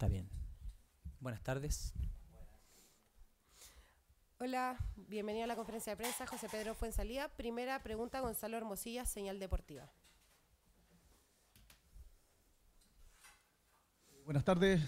Está bien. Buenas tardes. Hola, bienvenido a la conferencia de prensa. José Pedro Fuensalía. Primera pregunta, Gonzalo Hermosilla, Señal Deportiva. Buenas tardes.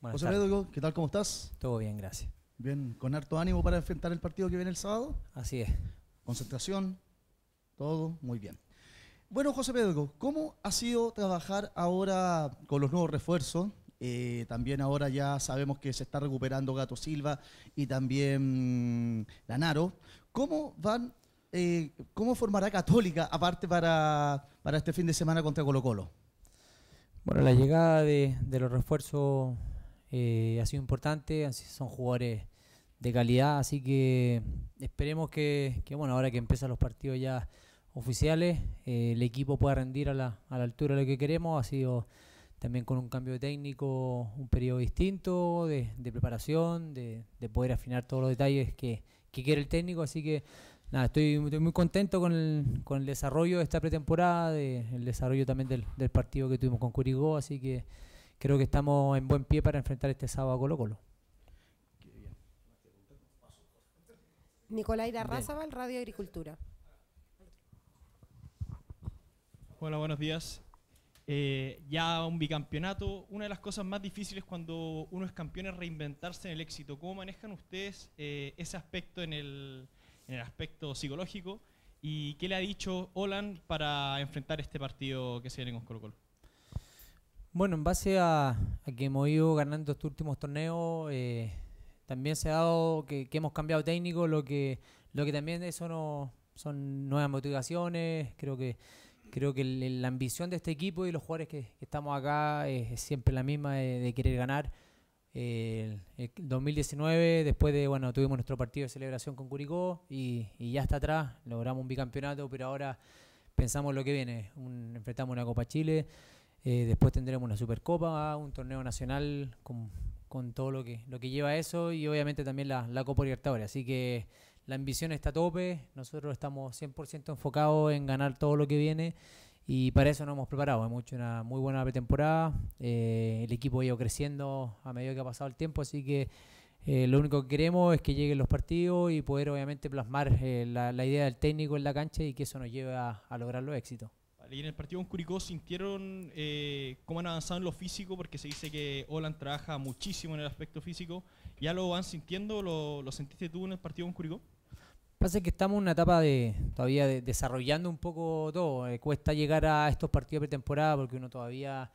José Pedro, ¿qué tal? ¿Cómo estás? Todo bien, gracias. Bien, con harto ánimo para enfrentar el partido que viene el sábado. Así es. Concentración, todo muy bien. Bueno, José Pedro, ¿cómo ha sido trabajar ahora con los nuevos refuerzos? Eh, también ahora ya sabemos que se está recuperando Gato Silva y también mm, Lanaro. ¿Cómo van, eh, cómo formará Católica aparte para, este fin de semana contra Colo Colo? Bueno, la llegada de, los refuerzos eh, ha sido importante, son jugadores de calidad, así que esperemos que, bueno, ahora que empiezan los partidos ya oficiales, el equipo pueda rendir a la, a la altura de lo que queremos, ha sido también con un cambio de técnico, un periodo distinto de, preparación, de, poder afinar todos los detalles que, quiere el técnico. Así que estoy, muy contento con el, desarrollo de esta pretemporada, el desarrollo también del, partido que tuvimos con Curigó. Así que creo que estamos en buen pie para enfrentar este sábado a Colo Colo. Nicolai Darrazaval Radio Agricultura. Hola, buenos días. Eh, ya un bicampeonato, una de las cosas más difíciles cuando uno es campeón es reinventarse en el éxito. ¿Cómo manejan ustedes eh, ese aspecto en el, en el, aspecto psicológico? ¿Y qué le ha dicho Olan para enfrentar este partido que se viene con Colo Colo? Bueno, en base a, que hemos ido ganando estos últimos torneos, eh, también se ha dado que, que, hemos cambiado técnico, lo que, lo que también eso no, son nuevas motivaciones, creo que creo que la ambición de este equipo y los jugadores que, estamos acá es, siempre la misma de, querer ganar. el, 2019, después de, bueno, tuvimos nuestro partido de celebración con Curicó y, ya está atrás, logramos un bicampeonato, pero ahora pensamos lo que viene, enfrentamos una Copa Chile, eh, después tendremos una Supercopa, un torneo nacional con, todo lo que, lo que lleva eso y obviamente también la, la Copa Libertadores, así que la ambición está a tope, nosotros estamos 100% enfocados en ganar todo lo que viene y para eso nos hemos preparado. Hemos hecho una muy buena pretemporada, eh, el equipo ha ido creciendo a medida que ha pasado el tiempo, así que eh, lo único que queremos es que lleguen los partidos y poder obviamente plasmar eh, la, idea del técnico en la cancha y que eso nos lleve a, lograr los éxitos. Y en el partido con Curicó sintieron cómo han avanzado en lo físico, porque se dice que Oland trabaja muchísimo en el aspecto físico. ¿Ya lo van sintiendo? ¿Lo, lo sentiste tú en el partido con Curicó? pasa es que estamos en una etapa de todavía desarrollando un poco todo. Eh, cuesta llegar a estos partidos de pretemporada porque uno todavía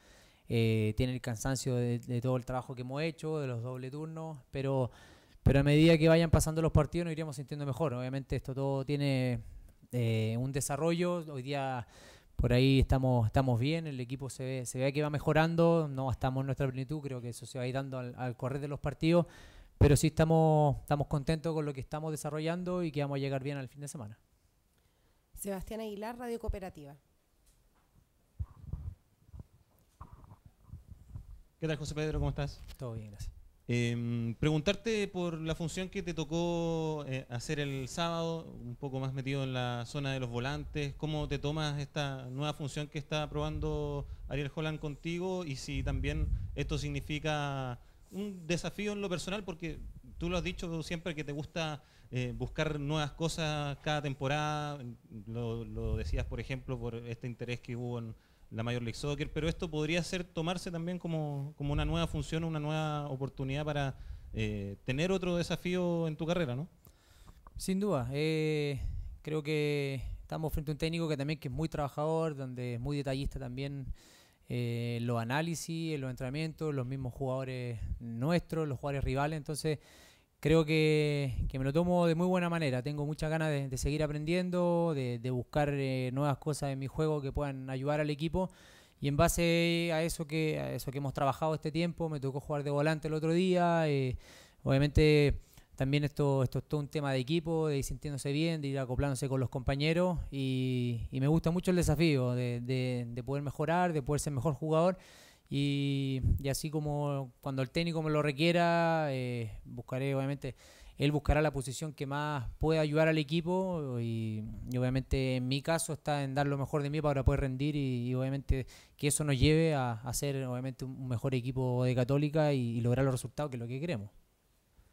eh, tiene el cansancio de, todo el trabajo que hemos hecho, de los doble turnos, pero, pero a medida que vayan pasando los partidos nos iremos sintiendo mejor. Obviamente esto todo tiene eh, un desarrollo. Hoy día por ahí estamos, estamos bien, el equipo se ve, se ve que va mejorando, no estamos en nuestra plenitud, creo que eso se va a ir dando al correr de los partidos. Pero sí estamos, contentos con lo que estamos desarrollando y que vamos a llegar bien al fin de semana. Sebastián Aguilar, Radio Cooperativa. ¿Qué tal, José Pedro? ¿Cómo estás? Todo bien, gracias. Em, preguntarte por la función que te tocó eh, hacer el sábado, un poco más metido en la zona de los volantes, cómo te tomas esta nueva función que está probando Ariel Holland contigo y si también esto significa un desafío en lo personal porque tú lo has dicho siempre que te gusta eh, buscar nuevas cosas cada temporada. Lo, decías, por ejemplo, por este interés que hubo en la Major League Soccer, pero esto podría ser tomarse también como, como una nueva función, una nueva oportunidad para eh, tener otro desafío en tu carrera, ¿no? Sin duda. Eh, creo que estamos frente a un técnico que también que es muy trabajador, donde es muy detallista también eh, los análisis, los entrenamientos, los mismos jugadores nuestros, los jugadores rivales. Entonces, creo que, me lo tomo de muy buena manera. Tengo muchas ganas de, seguir aprendiendo, de, buscar eh, nuevas cosas en mi juego que puedan ayudar al equipo. Y en base a eso que, a eso que hemos trabajado este tiempo, me tocó jugar de volante el otro día. Eh, obviamente también esto, esto es todo un tema de equipo, de ir sintiéndose bien, de ir acoplándose con los compañeros y, me gusta mucho el desafío de, poder mejorar, de poder ser mejor jugador y, así como cuando el técnico me lo requiera, eh, buscaré obviamente, él buscará la posición que más pueda ayudar al equipo y, obviamente en mi caso está en dar lo mejor de mí para poder rendir y, obviamente que eso nos lleve a, a, ser obviamente un mejor equipo de Católica y, lograr los resultados que es lo que queremos.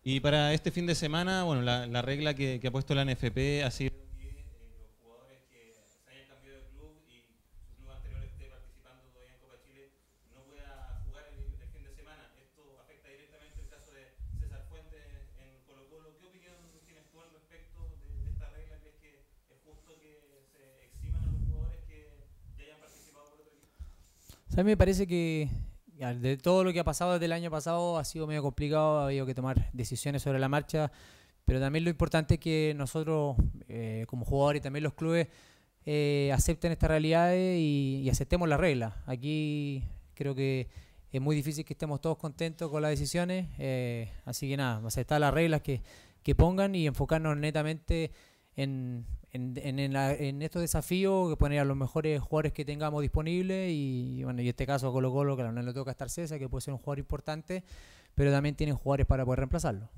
Y para este fin de semana, bueno, la, la regla que, que, ha puesto la NFP ha sido que eh, los jugadores que se hayan cambiado de club y su club anterior esté participando todavía en Copa Chile no pueda jugar el, fin de semana. Esto afecta directamente el caso de César Fuentes en Colo Colo. ¿Qué opinión tienes tú al respecto de, esta regla? ¿Crees que es justo que se eximan a los jugadores que ya hayan participado por otro equipo? a mí me parece que de todo lo que ha pasado desde el año pasado ha sido medio complicado, ha habido que tomar decisiones sobre la marcha, pero también lo importante es que nosotros eh, como jugadores y también los clubes eh, acepten estas realidades y, aceptemos las reglas. Aquí creo que es muy difícil que estemos todos contentos con las decisiones, eh, así que nada, aceptar las reglas que, que pongan y enfocarnos netamente en, en, en, la, en, estos desafíos, poner a los mejores jugadores que tengamos disponibles y, bueno, y en este caso a Colo Colo, que no le toca estar César, que puede ser un jugador importante, pero también tienen jugadores para poder reemplazarlo.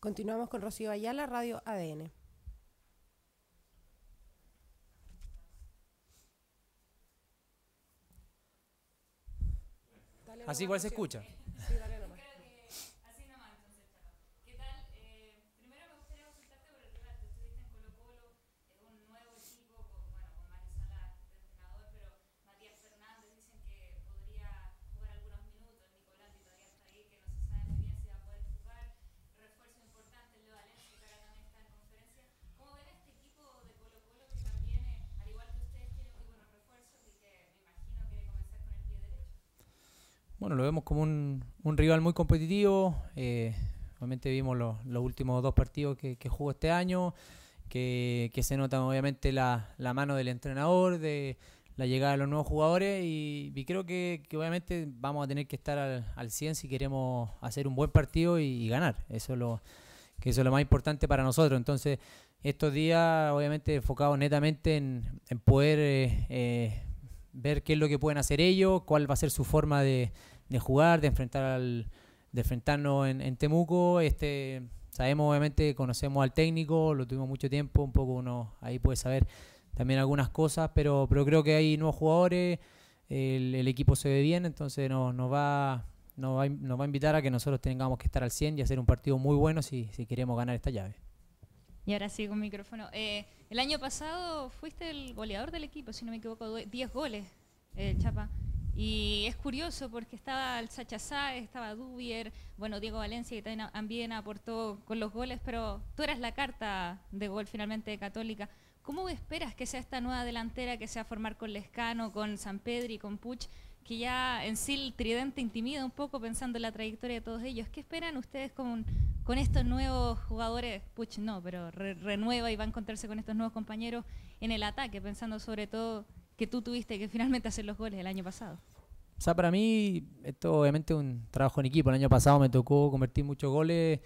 Continuamos con Rocío Ayala, Radio ADN. Así igual se escucha. bueno, lo vemos como un, rival muy competitivo. Eh, obviamente vimos los últimos dos partidos que, jugó este año, que, se nota obviamente la, mano del entrenador, de la llegada de los nuevos jugadores y, creo que, obviamente vamos a tener que estar al, al 100 si queremos hacer un buen partido y, ganar. Eso es lo que es lo más importante para nosotros. Entonces, estos días obviamente enfocados netamente en, poder eh, eh, ver qué es lo que pueden hacer ellos, cuál va a ser su forma de, de jugar, de enfrentar al, de enfrentarnos en, Temuco. Este, sabemos, obviamente, conocemos al técnico, lo tuvimos mucho tiempo, un poco uno ahí puede saber también algunas cosas, pero, pero creo que hay nuevos jugadores, el, equipo se ve bien, entonces nos, va, nos, va, va a invitar a que nosotros tengamos que estar al 100 y hacer un partido muy bueno si, si queremos ganar esta llave. Y ahora sí, con micrófono. Eh, el año pasado fuiste el goleador del equipo, si no me equivoco, 10 goles, eh, Chapa. Y es curioso porque estaba el Sacha estaba Dubier, bueno, Diego Valencia que también, aportó con los goles, pero tú eras la carta de gol finalmente de Católica. ¿Cómo esperas que sea esta nueva delantera que sea formar con Lescano, con San Pedro y con Puch, que ya en sí el tridente intimida un poco pensando en la trayectoria de todos ellos? ¿Qué esperan ustedes con, con estos nuevos jugadores? Puch no, pero renueva y va a encontrarse con estos nuevos compañeros en el ataque, pensando sobre todo que tú tuviste que finalmente hacer los goles el año pasado. O sea, para mí, esto obviamente es un trabajo en equipo. El año pasado me tocó convertir muchos goles,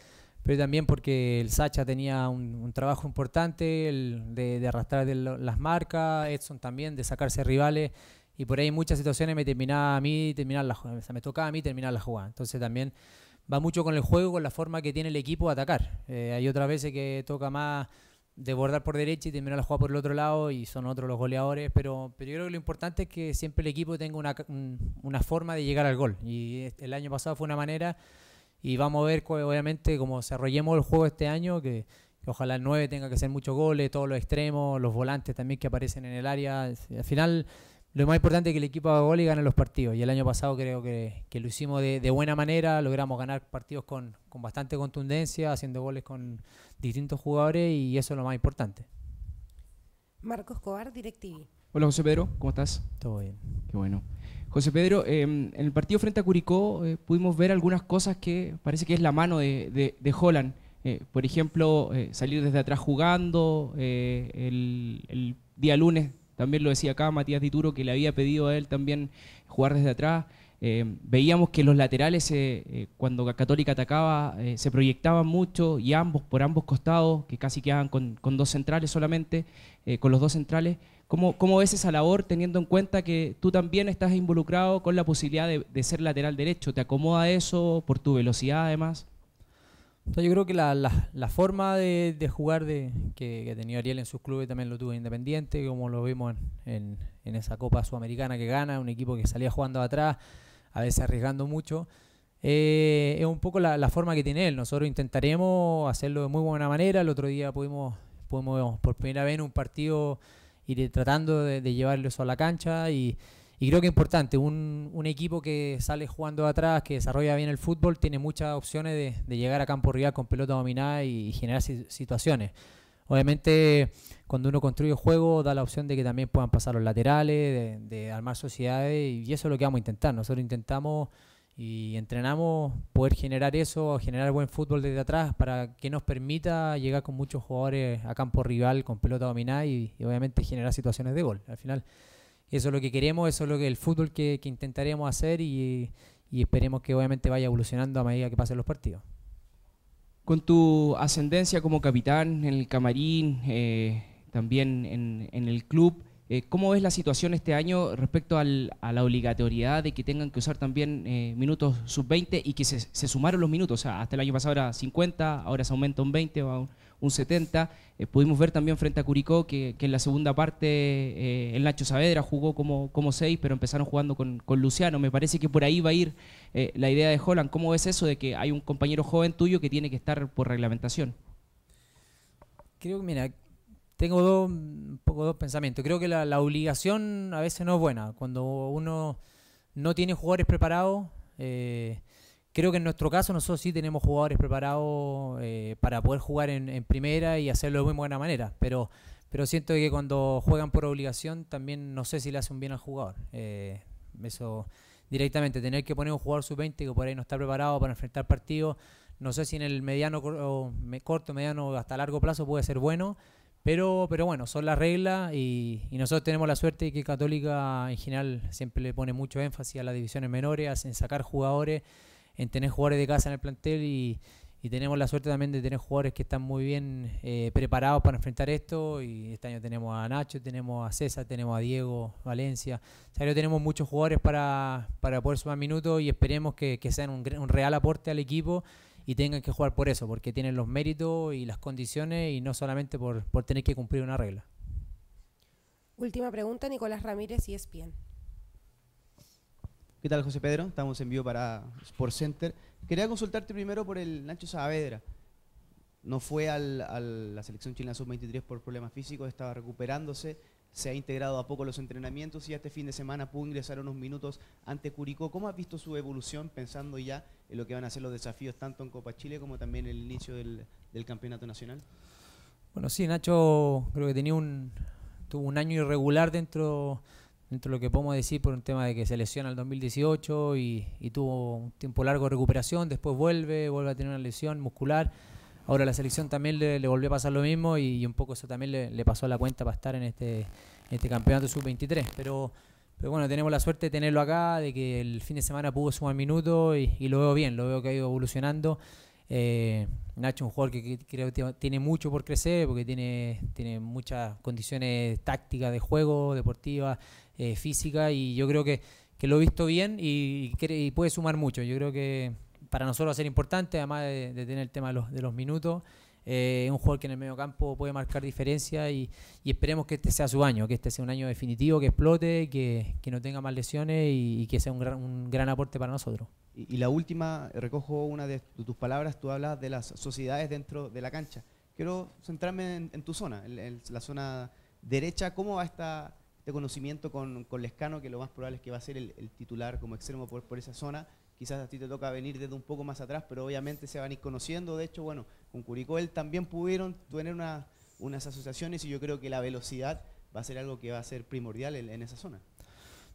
pero también porque el Sacha tenía un, trabajo importante el de, arrastrar las marcas, Edson también, de sacarse rivales. Y por ahí en muchas situaciones me terminaba a mí terminar la O sea, me tocaba a mí terminar la jugada. Entonces también va mucho con el juego, con la forma que tiene el equipo de atacar. Eh, hay otras veces que toca más de bordar por derecha y terminar la jugada por el otro lado y son otros los goleadores, pero, pero yo creo que lo importante es que siempre el equipo tenga una, una forma de llegar al gol y el año pasado fue una manera y vamos a ver obviamente como desarrollemos el juego este año que, que ojalá el 9 tenga que hacer muchos goles, todos los extremos, los volantes también que aparecen en el área, al final lo más importante es que el equipo haga gol y gane los partidos. Y el año pasado creo que, lo hicimos de, buena manera, logramos ganar partidos con, bastante contundencia, haciendo goles con distintos jugadores y eso es lo más importante. Marcos Cobar, DirecTV. Hola José Pedro, ¿cómo estás? Todo bien. Qué bueno. José Pedro, em, en el partido frente a Curicó eh, pudimos ver algunas cosas que parece que es la mano de, Holland. Eh, por ejemplo, eh, salir desde atrás jugando, el día lunes también lo decía acá Matías Dituro, que le había pedido a él también jugar desde atrás. Eh, veíamos que los laterales, eh, eh, cuando Católica atacaba, se proyectaban mucho y ambos, por ambos costados, que casi quedaban con, dos centrales solamente, con los dos centrales. ¿Cómo, ves esa labor teniendo en cuenta que tú también estás involucrado con la posibilidad de ser lateral derecho? ¿Te acomoda eso por tu velocidad además? yo creo que la, forma de, jugar de, que, que, ha Ariel en sus clubes también lo tuvo Independiente, como lo vimos en, esa Copa Sudamericana que gana, un equipo que salía jugando atrás, a veces arriesgando mucho. Eh, es un poco la, forma que tiene él. Nosotros intentaremos hacerlo de muy buena manera. El otro día pudimos, pudimos por primera vez en un partido ir tratando de, de llevarlo eso a la cancha y y creo que es importante, un, equipo que sale jugando atrás, que desarrolla bien el fútbol, tiene muchas opciones de, llegar a campo rival con pelota dominada y, generar situaciones. Obviamente, cuando uno construye juego, da la opción de que también puedan pasar los laterales, de, armar sociedades, y eso es lo que vamos a intentar. Nosotros intentamos y entrenamos poder generar eso, generar buen fútbol desde atrás para que nos permita llegar con muchos jugadores a campo rival con pelota dominada y obviamente generar situaciones de gol. Al final eso es lo que queremos, eso es lo que el fútbol que, intentaremos hacer y, esperemos que obviamente vaya evolucionando a medida que pasen los partidos. Con tu ascendencia como capitán en el camarín, eh, también en, el club, eh, ¿cómo ves la situación este año respecto a la obligatoriedad de que tengan que usar también eh, minutos sub-20 y que se, sumaron los minutos? O sea, hasta el año pasado era 50, ahora se aumenta un 20 o a un, un 70. Eh, pudimos ver también frente a Curicó que, en la segunda parte eh, el Nacho Saavedra jugó como, como seis, pero empezaron jugando con, Luciano. Me parece que por ahí va a ir eh, la idea de Holland. ¿Cómo ves eso de que hay un compañero joven tuyo que tiene que estar por reglamentación? Creo que, mira, tengo dos, poco dos pensamientos. Creo que la, obligación a veces no es buena. Cuando uno no tiene jugadores preparados, Creo que en nuestro caso nosotros sí tenemos jugadores preparados eh, para poder jugar en, primera y hacerlo de muy buena manera, pero, pero siento que cuando juegan por obligación también no sé si le hace un bien al jugador. Eh, eso directamente, tener que poner un jugador sub-20 que por ahí no está preparado para enfrentar partidos, no sé si en el mediano, o corto, mediano, hasta largo plazo puede ser bueno, pero, pero bueno, son las reglas y, y, nosotros tenemos la suerte de que Católica en general siempre le pone mucho énfasis a las divisiones menores, en sacar jugadores en tener jugadores de casa en el plantel y, tenemos la suerte también de tener jugadores que están muy bien eh, preparados para enfrentar esto y este año tenemos a Nacho, tenemos a César, tenemos a Diego, Valencia, tenemos muchos jugadores para, para poder sumar minutos y esperemos que, sean un, real aporte al equipo y tengan que jugar por eso, porque tienen los méritos y las condiciones y no solamente por, por tener que cumplir una regla. Última pregunta, Nicolás Ramírez, y e es bien. ¿Qué tal, José Pedro? Estamos en vivo para Sport Center. Quería consultarte primero por el Nacho Saavedra. No fue a la selección chilena sub-23 por problemas físicos, estaba recuperándose, se ha integrado a poco los entrenamientos y este fin de semana pudo ingresar unos minutos ante Curicó. ¿Cómo has visto su evolución pensando ya en lo que van a ser los desafíos tanto en Copa Chile como también en el inicio del, del campeonato nacional? Bueno, sí, Nacho creo que tenía un, tuvo un año irregular dentro dentro de lo que podemos decir por un tema de que se lesiona el 2018 y, tuvo un tiempo largo de recuperación, después vuelve, vuelve a tener una lesión muscular. Ahora la selección también le, volvió a pasar lo mismo y, un poco eso también le, pasó a la cuenta para estar en este, este campeonato sub-23. Pero, pero bueno, tenemos la suerte de tenerlo acá, de que el fin de semana pudo sumar minutos y, lo veo bien, lo veo que ha ido evolucionando. Eh, Nacho es un jugador que, creo que tiene mucho por crecer, porque tiene, tiene muchas condiciones tácticas de juego, deportivas, eh, físicas, y yo creo que, lo he visto bien y, puede sumar mucho. Yo creo que para nosotros va a ser importante, además de, tener el tema de los, de los minutos. Eh, un jugador que en el medio campo puede marcar diferencia y, esperemos que este sea su año, que este sea un año definitivo, que explote, que, que no tenga más lesiones y, que sea un gran, un gran, aporte para nosotros. Y, la última, recojo una de tus palabras, tú hablas de las sociedades dentro de la cancha. Quiero centrarme en, tu zona, en, la zona derecha, ¿cómo va esta, este conocimiento con, con, Lescano, que lo más probable es que va a ser el, el titular como extremo por, por esa zona? Quizás a ti te toca venir desde un poco más atrás, pero obviamente se van a ir conociendo. De hecho, bueno, con Curicó él también pudieron tener una, unas asociaciones y yo creo que la velocidad va a ser algo que va a ser primordial en, esa zona.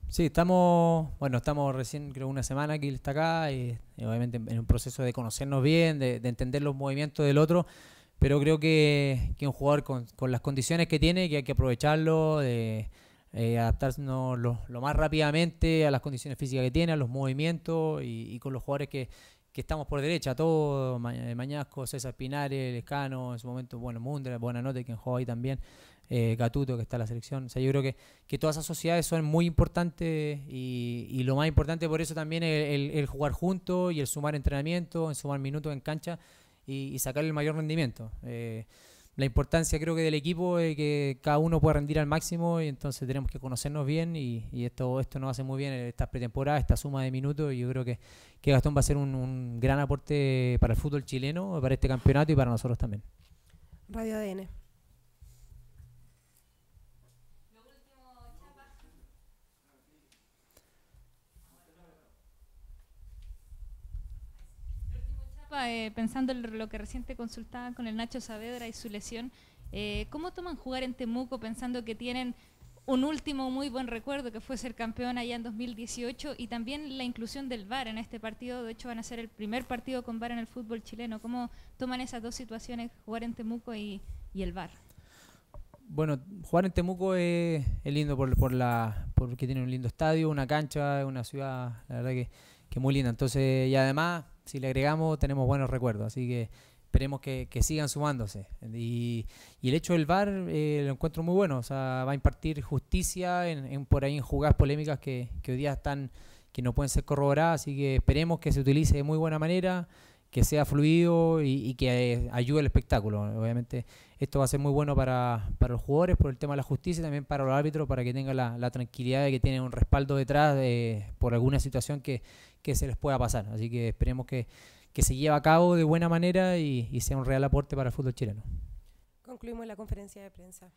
Sí, estamos, bueno, estamos recién, creo, una semana que él está acá y, obviamente en un proceso de conocernos bien, de, entender los movimientos del otro pero creo que, que un jugador con, con, las condiciones que tiene, que hay que aprovecharlo, de, eh, lo, lo, más rápidamente a las condiciones físicas que tiene, a los movimientos y, con los jugadores que, estamos por derecha, todos, eh, Mañasco, César Pinares, Lescano, en su momento, bueno, Mundra, Buenanote, que juega ahí también, eh, Gatuto, que está en la selección. O sea, yo creo que, todas esas sociedades son muy importantes y, lo más importante por eso también es el, jugar juntos y el sumar entrenamiento, el sumar minutos en cancha y, sacar el mayor rendimiento. Eh, la importancia creo que del equipo es que cada uno pueda rendir al máximo y entonces tenemos que conocernos bien y, esto, nos hace muy bien esta pretemporada, esta suma de minutos y yo creo que, Gastón va a ser un, un gran aporte para el fútbol chileno, para este campeonato y para nosotros también. Radio ADN. Eh, pensando en lo que reciente consultaba con el Nacho Saavedra y su lesión, eh, ¿cómo toman jugar en Temuco pensando que tienen un último muy buen recuerdo que fue ser campeón allá en 2018 y también la inclusión del VAR en este partido? De hecho, van a ser el primer partido con VAR en el fútbol chileno. ¿Cómo toman esas dos situaciones, jugar en Temuco y, el VAR? Bueno, jugar en Temuco es, lindo por, por, la, porque tiene un lindo estadio, una cancha, una ciudad, la verdad que, que muy linda. Entonces, y además si le agregamos tenemos buenos recuerdos, así que esperemos que, sigan sumándose. Y, el hecho del VAR eh, lo encuentro muy bueno, o sea, va a impartir justicia por ahí en jugadas polémicas que, que hoy día están que no pueden ser corroboradas, así que esperemos que se utilice de muy buena manera que sea fluido y, que ayude al espectáculo. Obviamente esto va a ser muy bueno para, los jugadores por el tema de la justicia y también para los árbitros para que tengan la, tranquilidad de que tienen un respaldo detrás por alguna situación que, se les pueda pasar. Así que esperemos que, se lleve a cabo de buena manera y, sea un real aporte para el fútbol chileno. Concluimos la conferencia de prensa.